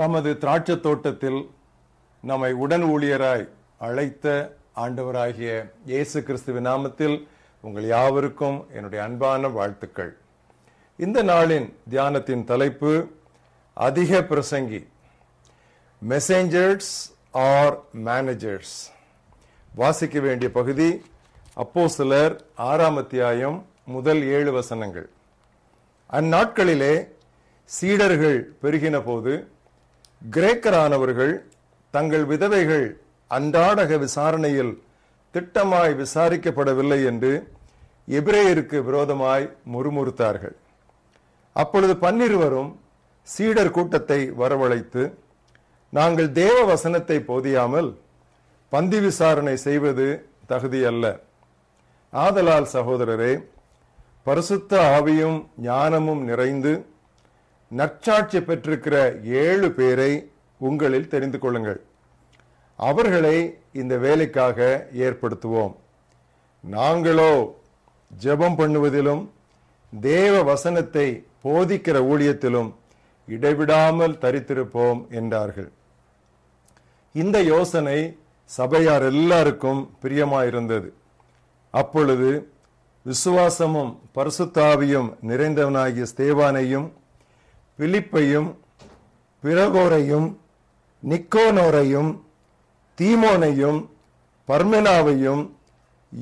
தமது திராட்சத் தோட்டத்தில் நம்மை உடன் ஊழியராய் அழைத்த ஆண்டவராகிய இயேசு கிறிஸ்துவ நாமத்தில் உங்கள் யாவருக்கும் என்னுடைய அன்பான வாழ்த்துக்கள் இந்த நாளின் தியானத்தின் தலைப்பு அதிக பிரசங்கி மெசேஞ்சர்ஸ் ஆர் மேனேஜர்ஸ் வாசிக்க வேண்டிய பகுதி அப்போ சிலர் ஆறாம் அத்தியாயம் முதல் ஏழு வசனங்கள் அந்நாட்களிலே சீடர்கள் பெருகின போது கிரேக்கரானவர்கள் தங்கள் விதவைகள் அன்றாடக விசாரணையில் திட்டமாய் விசாரிக்கப்படவில்லை என்று எபிரேயருக்கு விரோதமாய் முறுமுறுத்தார்கள் அப்பொழுது பன்னிருவரும் சீடர் கூட்டத்தை வரவழைத்து நாங்கள் தேவ வசனத்தை போதியாமல் பந்தி விசாரணை செய்வது தகுதியல்ல ஆதலால் சகோதரரே பரிசுத்த ஆவியும் ஞானமும் நிறைந்து நற்சாட்சி பெற்றிருக்கிற ஏழு பேரை உங்களில் தெரிந்து கொள்ளுங்கள் அவர்களை இந்த வேலைக்காக ஏற்படுத்துவோம் நாங்களோ ஜெபம் பண்ணுவதிலும் தேவ வசனத்தை போதிக்கிற ஊழியத்திலும் இடைவிடாமல் தரித்திருப்போம் என்றார்கள் இந்த யோசனை சபையார் எல்லாருக்கும் பிரியமாயிருந்தது அப்பொழுது விசுவாசமும் பரிசுத்தாவியும் நிறைந்தவனாகிய ஸ்தேவானையும் பிலிப்பையும் பிரகோரையும் நிக்கோனோரையும் தீமோனையும் பர்மினாவையும்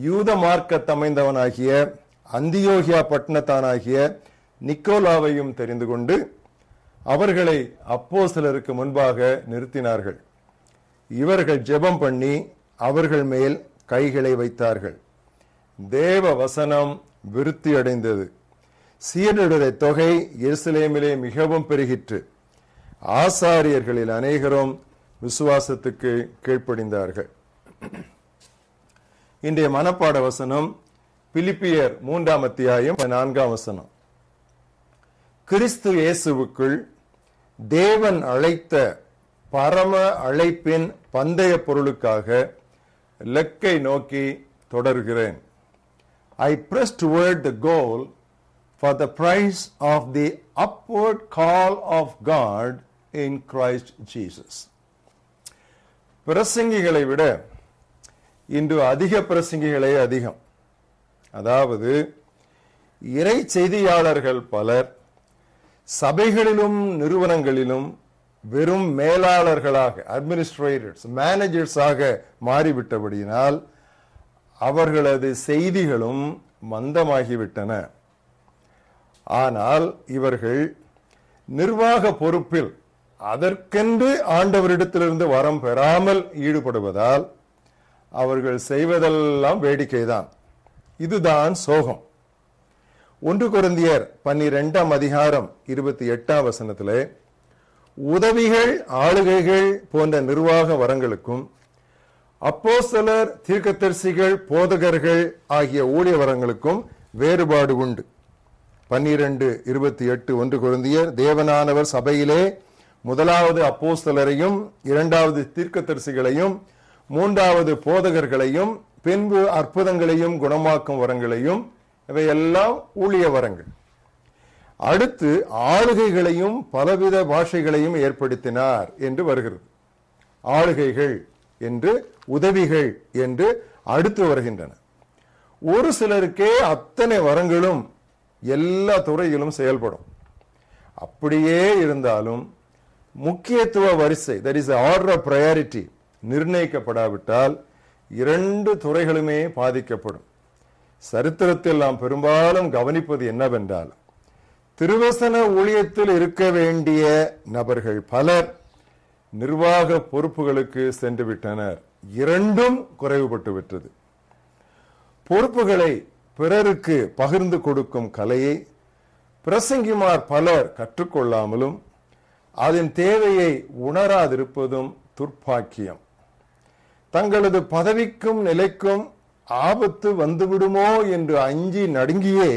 யூத மார்க்கத்தமைந்தவனாகிய அந்தியோகியா பட்டினத்தானாகிய நிக்கோலாவையும் தெரிந்து கொண்டு அவர்களை அப்போ சிலருக்கு முன்பாக நிறுத்தினார்கள் இவர்கள் ஜெபம் பண்ணி அவர்கள் மேல் கைகளை வைத்தார்கள் தேவ வசனம் விருத்தி அடைந்தது சீரனுடைய தொகை எருசலேமிலே மிகவும் பெருகிற்று ஆசாரியர்களில் அநேகரும் விசுவாசத்துக்கு கீழ்ப்படிந்தார்கள் இன்றைய மனப்பாட வசனம் பிலிப்பியர் மூன்றாம் அத்தியாயம் நான்காம் வசனம் கிறிஸ்து இயேசுவுக்குள் தேவன் அழைத்த பரம அழைப்பின் பந்தய பொருளுக்காக லெக்கை நோக்கி தொடர்கிறேன் I press toward the goal for the price of the upward call of God in Christ Jesus. பிரசங்கிகளை விட இன்று அதிக பிரசங்கிகளே அதிகம் அதாவது இறை செய்தியாளர்கள் பலர் சபைகளிலும் நிறுவனங்களிலும் வெறும் மேலாளர்களாக அட்மினிஸ்ட்ரேட்டர்ஸ் மேனேஜர்ஸாக மாறிவிட்டபடியினால் அவர்களது செய்திகளும் மந்தமாகிவிட்டன ஆனால் இவர்கள் நிர்வாக பொறுப்பில் அதற்கென்று ஆண்டவரிடத்திலிருந்து வரம் பெறாமல் ஈடுபடுவதால் அவர்கள் செய்வதெல்லாம் வேடிக்கைதான் இதுதான் சோகம் ஒன்று குருந்தியர் பன்னிரெண்டாம் அதிகாரம் இருபத்தி எட்டாம் வசனத்திலே உதவிகள் ஆளுகைகள் போன்ற நிர்வாக வரங்களுக்கும் அப்போ சிலர் தீர்க்கதரிசிகள் போதகர்கள் ஆகிய ஊழிய வரங்களுக்கும் வேறுபாடு உண்டு பன்னிரண்டு இருபத்தி எட்டு ஒன்று குழந்தையர் தேவனானவர் சபையிலே முதலாவது அப்போஸ்தலரையும் இரண்டாவது தீர்க்கதரிசிகளையும் மூன்றாவது போதகர்களையும் பின்பு அற்புதங்களையும் குணமாக்கும் வரங்களையும் இவையெல்லாம் ஊழிய வரங்கள் அடுத்து ஆளுகைகளையும் பலவித பாஷைகளையும் ஏற்படுத்தினார் என்று வருகிறது ஆளுகைகள் என்று உதவிகள் என்று அடுத்து வருகின்றன ஒரு சிலருக்கே அத்தனை வரங்களும் எல்லா துறையிலும் செயல்படும் அப்படியே இருந்தாலும் முக்கியத்துவ வரிசை that is order of priority நிர்ணயிக்கப்படாவிட்டால் இரண்டு துறைகளுமே பாதிக்கப்படும் சரித்திரத்தில் நாம் பெரும்பாலும் கவனிப்பது என்னவென்றால் திருவசன ஊழியத்தில் இருக்க வேண்டிய நபர்கள் பலர் நிர்வாக பொறுப்புகளுக்கு சென்றுவிட்டனர் இரண்டும் குறைவுபட்டு விட்டது பொறுப்புகளை பிறருக்கு பகிர்ந்து கொடுக்கும் கலையை பிரசங்கிமார் பலர் கற்றுக்கொள்ளாமலும் அதன் தேவையை உணராதிருப்பதும் துர்ப்பாக்கியம் தங்களது பதவிக்கும் நிலைக்கும் ஆபத்து வந்துவிடுமோ என்று அஞ்சி நடுங்கியே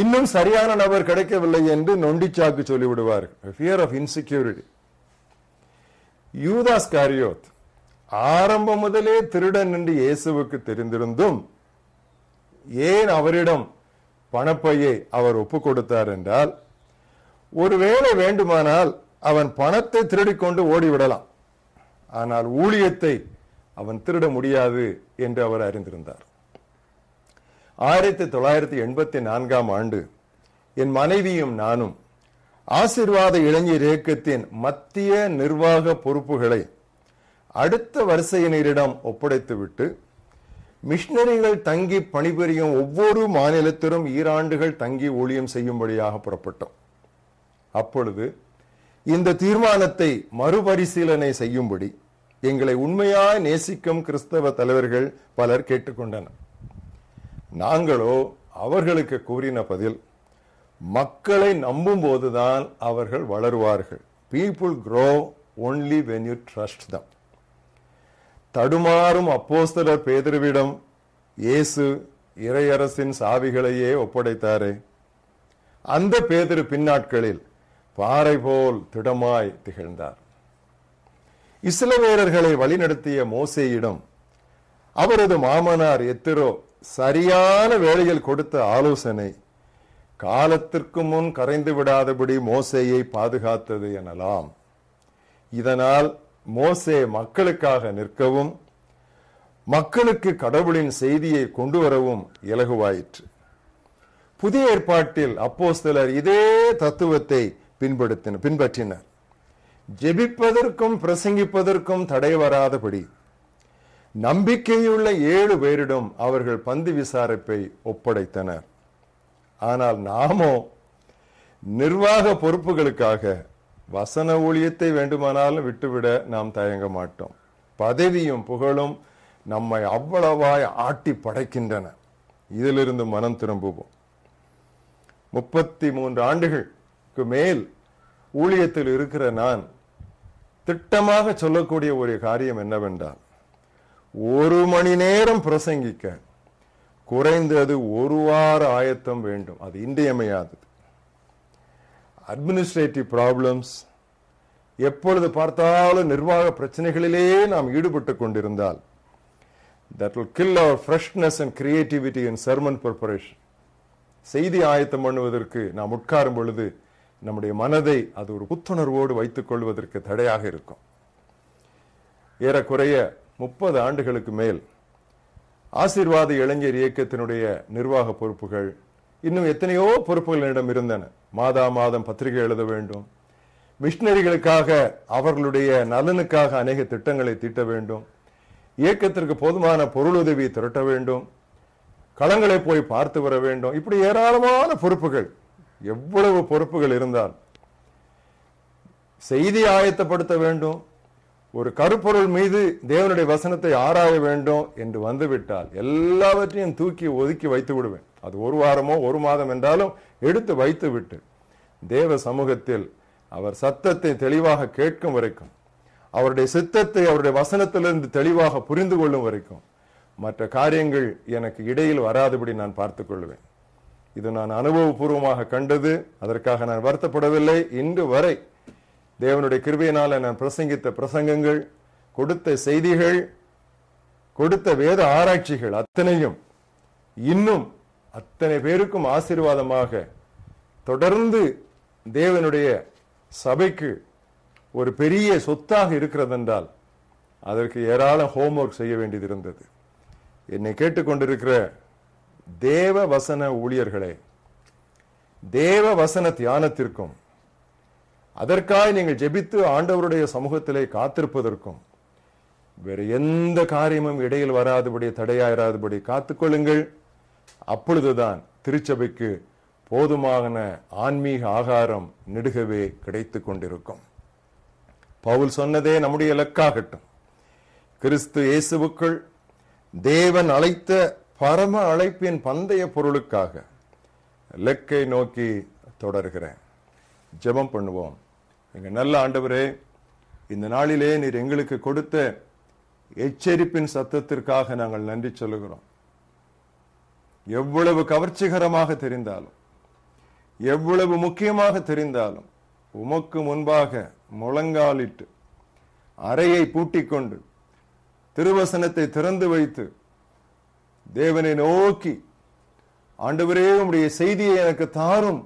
இன்னும் சரியான நபர் கிடைக்கவில்லை என்று நொண்டிச்சாக்கு சொல்லிவிடுவார்கள் fear of insecurity Judas Iscariot ஆரம்பம் முதலே திருடன் என்று இயேசுவுக்கு தெரிந்திருந்தும் ஏன் அவரிடம் பணப்பையை அவர் ஒப்பு கொடுத்தார் என்றால் ஒருவேளை வேண்டுமானால் அவன் பணத்தை திருடிக்கொண்டு ஓடிவிடலாம் ஆனால் ஊழியத்தை அவன் திருட முடியாது என்று அவர் அறிந்திருந்தார் ஆயிரத்தி தொள்ளாயிரத்தி எண்பத்தி நான்காம் ஆண்டு என் மனைவியும் நானும் ஆசிர்வாத இளைஞர் இயக்கத்தின் மத்திய நிர்வாக பொறுப்புகளை அடுத்த வரிசையினரிடம் ஒப்படைத்துவிட்டு மிஷினரிகள் தங்கி பணிபுரியும் ஒவ்வொரு மாநிலத்திலும் ஈராண்டுகள் தங்கி ஊழியம் செய்யும்படியாக புறப்பட்டோம் அப்பொழுது இந்த தீர்மானத்தை மறுபரிசீலனை செய்யும்படி எங்களை உண்மையாய் நேசிக்கும் கிறிஸ்தவ தலைவர்கள் பலர் கேட்டுக்கொண்டனர் நாங்களோ அவர்களுக்கு கூறின பதில் மக்களை நம்பும் போதுதான் அவர்கள் வளருவார்கள் people grow only when you trust தான் தடுமாறும் அப்போஸ்தலர் பேதிருவிடம் இயேசு இறையரசின் சாவிகளையே ஒப்படைத்தாரே அந்த பேதிரு பின்னாட்களில் பாறை போல் திடமாய் திகழ்ந்தார் இஸ்லவேரர்களை வழிநடத்திய மோசேயிடம் அவரது மாமனார் எத்திரோ சரியான வேலையில் கொடுத்த ஆலோசனை காலத்திற்கு முன் கரைந்து விடாதபடி மோசையை பாதுகாத்தது எனலாம் இதனால் மோசே மக்களுக்காக நிற்கவும் மக்களுக்கு கடவுளின் செய்தியை கொண்டு வரவும் இலகுவாயிற்று புதிய ஏற்பாட்டில் அப்போ சிலர் இதே தத்துவத்தை பின்படுத்தின பின்பற்றினர் ஜெபிப்பதற்கும் பிரசங்கிப்பதற்கும் தடை வராதபடி நம்பிக்கையுள்ள ஏழு பேரிடம் அவர்கள் பந்து விசாரிப்பை ஒப்படைத்தனர் ஆனால் நாமோ நிர்வாக பொறுப்புகளுக்காக வசன ஊழியத்தை வேண்டுமானாலும் விட்டுவிட நாம் தயங்க மாட்டோம் பதவியும் புகழும் நம்மை அவ்வளவாய் ஆட்டி படைக்கின்றன இதிலிருந்து மனம் திரும்புவோம் முப்பத்தி மூன்று ஆண்டுகளுக்கு மேல் ஊழியத்தில் இருக்கிற நான் திட்டமாக சொல்லக்கூடிய ஒரு காரியம் என்னவென்றால் ஒரு மணி நேரம் பிரசங்கிக்க குறைந்தது ஒரு வார ஆயத்தம் வேண்டும் அது இன்றியமையாதது அட்மினிஸ்ட்ரேட்டிவ் ப்ராப்ளம்ஸ் எப்பொழுது பார்த்தாலும் நிர்வாக பிரச்சனைகளிலே நாம் ஈடுபட்டு கொண்டிருந்தால் that will kill our freshness and creativity in sermon preparation செய்தி ஆயத்தம் பண்ணுவதற்கு நாம் உட்காரும் பொழுது நம்முடைய மனதை அது ஒரு புத்துணர்வோடு வைத்துக் கொள்வதற்கு தடையாக இருக்கும் ஏறக்குறைய முப்பது ஆண்டுகளுக்கு மேல் ஆசிர்வாத இளைஞர் இயக்கத்தினுடைய நிர்வாக பொறுப்புகள் இன்னும் எத்தனையோ பொறுப்புகள் என்னிடம் இருந்தன மாதா மாதம் பத்திரிகை எழுத வேண்டும் மிஷினரிகளுக்காக அவர்களுடைய நலனுக்காக அநேக திட்டங்களை தீட்ட வேண்டும் இயக்கத்திற்கு போதுமான பொருளுதவி திரட்ட வேண்டும் களங்களை போய் பார்த்து வர வேண்டும் இப்படி ஏராளமான பொறுப்புகள் எவ்வளவு பொறுப்புகள் இருந்தால் செய்தி ஆயத்தப்படுத்த வேண்டும் ஒரு கருப்பொருள் மீது தேவனுடைய வசனத்தை ஆராய வேண்டும் என்று வந்துவிட்டால் எல்லாவற்றையும் தூக்கி ஒதுக்கி வைத்து விடுவேன் அது ஒரு வாரமோ ஒரு மாதம் என்றாலும் எடுத்து வைத்து விட்டு தேவ சமூகத்தில் அவர் சத்தத்தை தெளிவாக கேட்கும் வரைக்கும் அவருடைய சித்தத்தை அவருடைய வசனத்திலிருந்து தெளிவாக புரிந்து கொள்ளும் வரைக்கும் மற்ற காரியங்கள் எனக்கு இடையில் வராதபடி நான் பார்த்து கொள்வேன் இது நான் அனுபவபூர்வமாக கண்டது அதற்காக நான் வருத்தப்படவில்லை இன்று வரை தேவனுடைய கிருபையினால் நான் பிரசங்கித்த பிரசங்கங்கள் கொடுத்த செய்திகள் கொடுத்த வேத ஆராய்ச்சிகள் அத்தனையும் இன்னும் அத்தனை பேருக்கும் ஆசீர்வாதமாக தொடர்ந்து தேவனுடைய சபைக்கு ஒரு பெரிய சொத்தாக இருக்கிறது என்றால் அதற்கு ஏராளம் ஹோம்ஒர்க் செய்ய வேண்டியது இருந்தது என்னை கேட்டுக்கொண்டிருக்கிற தேவ வசன ஊழியர்களே தேவ வசன தியானத்திற்கும் அதற்காக நீங்கள் ஜெபித்து ஆண்டவருடைய சமூகத்திலே காத்திருப்பதற்கும் வேறு எந்த காரியமும் இடையில் வராதபடி தடையாயிராதபடி காத்துக்கொள்ளுங்கள் அப்பொழுதுதான் திருச்சபைக்கு போதுமான ஆன்மீக ஆகாரம் நெடுகவே கிடைத்து கொண்டிருக்கும் பவுல் சொன்னதே நம்முடைய இலக்காகட்டும் கிறிஸ்து இயேசுவுக்குள் தேவன் அழைத்த பரம அழைப்பின் பந்தய பொருளுக்காக லெக்கை நோக்கி தொடர்கிறேன் ஜெபம் பண்ணுவோம் எங்கள் நல்ல ஆண்டவரே இந்த நாளிலே நீர் எங்களுக்கு கொடுத்த எச்சரிப்பின் சத்தத்திற்காக நாங்கள் நன்றி சொல்லுகிறோம் எவ்வளவு கவர்ச்சிகரமாக தெரிந்தாலும் எவ்வளவு முக்கியமாக தெரிந்தாலும் உமக்கு முன்பாக முழங்காலிட்டு அறையை பூட்டிக்கொண்டு திருவசனத்தை திறந்து வைத்து தேவனை நோக்கி ஆண்டவரே உடைய செய்தியை எனக்கு தாரும்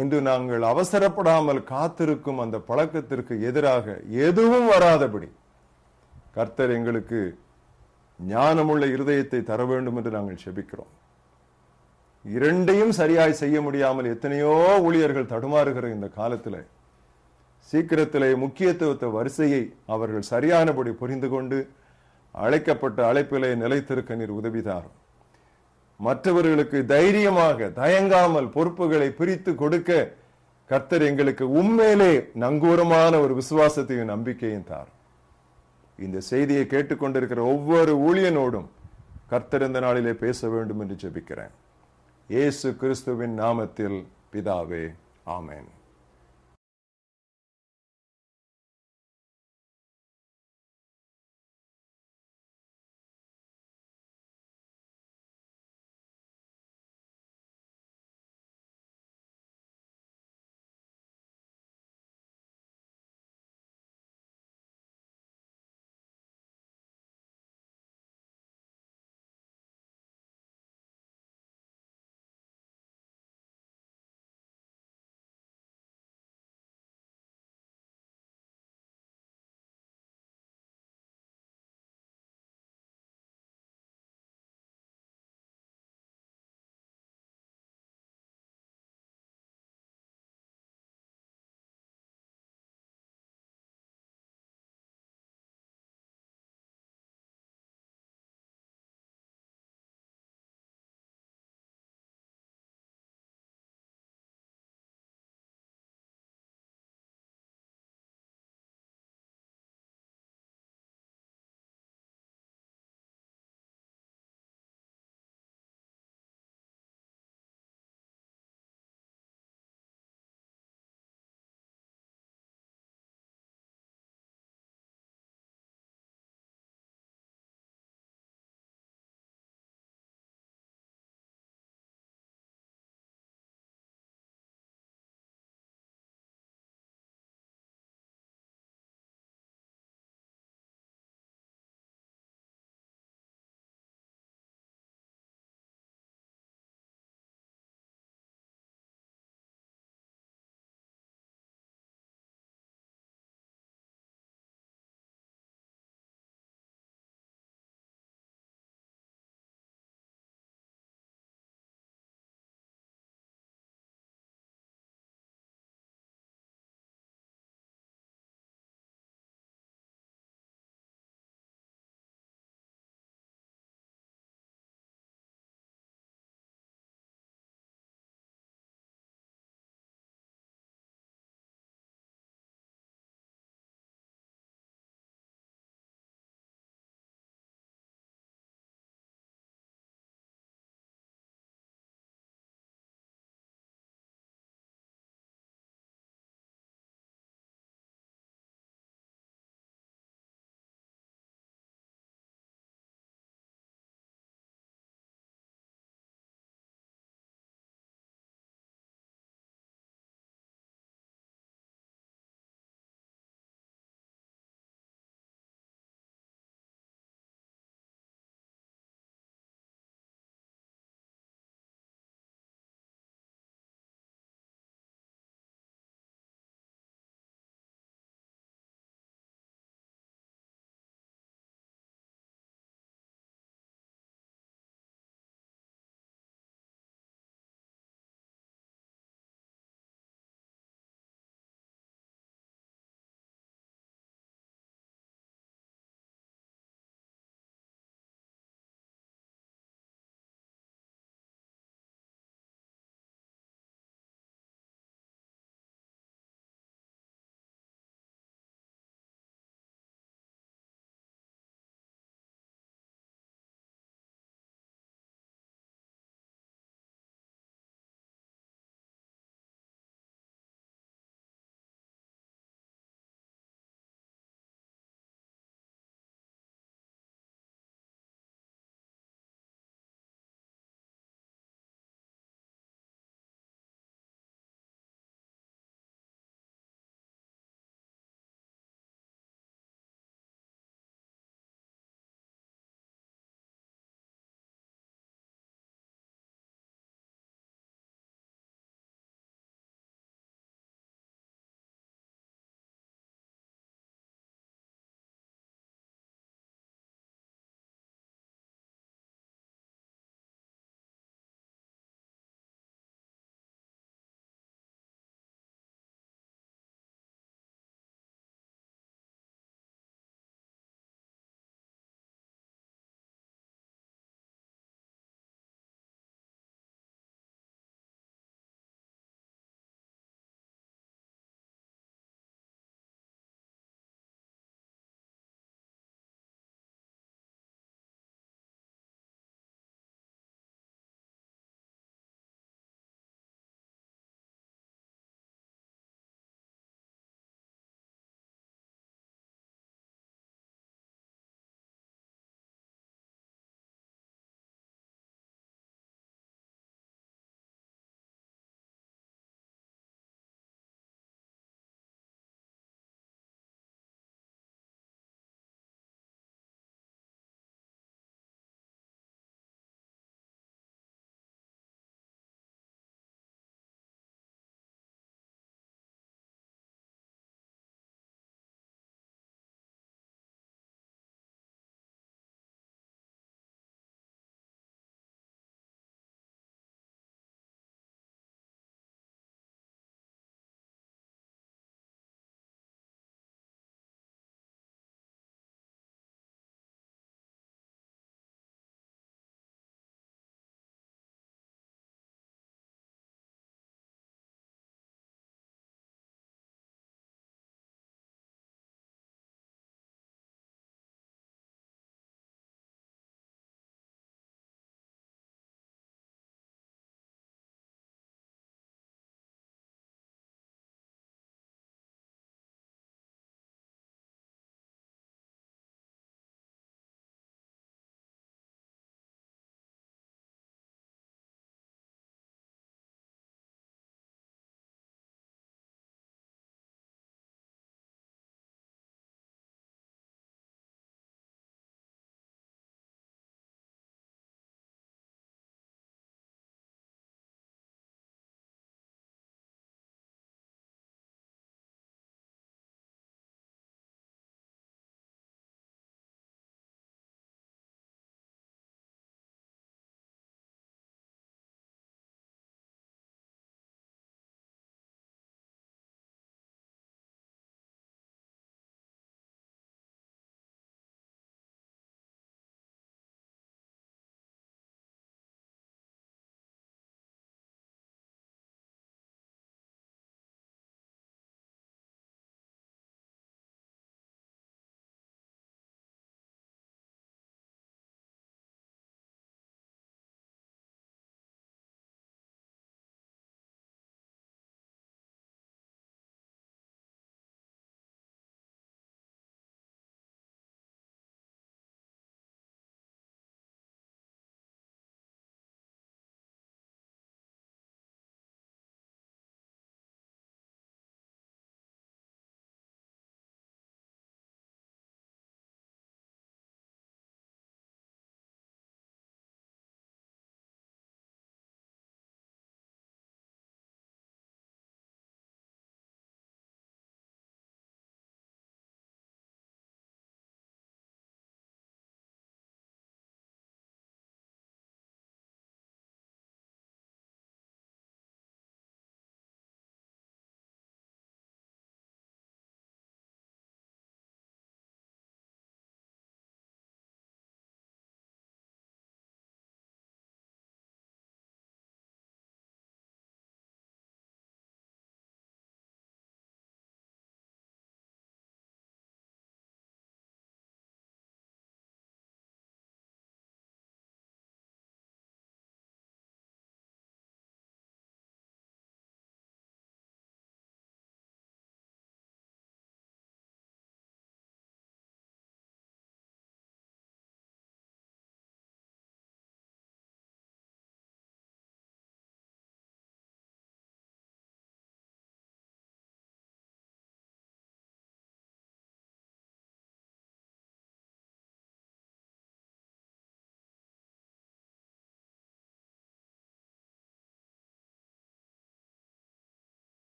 என்று நாங்கள் அவசரப்படாமல் காத்திருக்கும் அந்த பழக்கத்திற்கு எதிராக எதுவும் வராதபடி கர்த்தர் எங்களுக்கு ஞானமுள்ள இருதயத்தை தர வேண்டும் என்று நாங்கள் செபிக்கிறோம் இரண்டையும் சரியாய் செய்ய முடியாமல் எத்தனையோ ஊழியர்கள் தடுமாறுகிற இந்த காலத்தில் சீக்கிரத்திலே முக்கியத்துவத்த வரிசையை அவர்கள் சரியானபடி புரிந்து கொண்டு அழைக்கப்பட்ட அழைப்பிலே நிலைத்திருக்க நீர் உதவிதார் மற்றவர்களுக்கு தைரியமாக தயங்காமல் பொறுப்புகளை பிரித்து கொடுக்க கர்த்தர் எங்களுக்கு உண்மையிலே நங்கூரமான ஒரு விசுவாசத்தையும் நம்பிக்கையும் தார் இந்த செய்தியை கேட்டுக்கொண்டிருக்கிற ஒவ்வொரு ஊழியனோடும் கர்த்தர் நாளிலே பேச வேண்டும் என்று ஜெபிக்கிறேன் இயேசு கிறிஸ்துவின் நாமத்தில் பிதாவே ஆமேன்